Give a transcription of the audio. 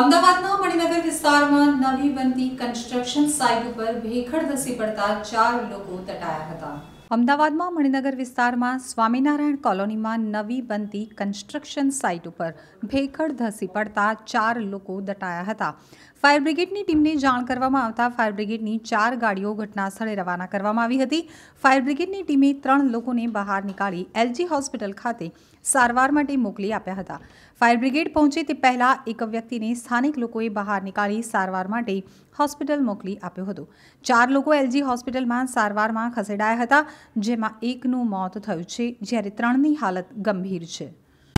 અમદાવાદના મણિનગર વિસ્તારમાં નવી બનતી કન્સ્ટ્રક્શન સાઇટ ઉપર ભેખડ ધસી પડતા ચાર લોકો દટાયા હતા અમદાવાદમાં મણિનગર વિસ્તારમાં સ્વામિનારાયણ કોલોનીમાં નવી બની કન્સ્ટ્રક્શન સાઇટ ઉપર ભેખડ ધસી પડતા 4 લોકો ડટાયા હતા. ફાયર બ્રિગેડની ટીમે જાણ કરવામાં આવતા ફાયર બ્રિગેડની 4 ગાડીઓ ઘટનાસ્થળે रवाना કરવામાં આવી હતી. ફાયર બ્રિગેડની ટીમે 3 લોકોને બહાર કાઢી એલજી હોસ્પિટલ ખાતે સારવાર માટે મોકલી આપ્યા હતા. ફાયર બ્રિગેડ પહોંચી તે પહેલા એક વ્યક્તિને સ્થાનિક લોકોએ બહાર કાઢી સારવાર માટે હોસ્પિટલ મોકલી આપ્યો હતો ચાર લોકો એલજી હોસ્પિટલમાં સારવારમાં ખસેડાયા હતા જેમાં એકનું મોત થયું છે જ્યારે ત્રણની હાલત ગંભીર છે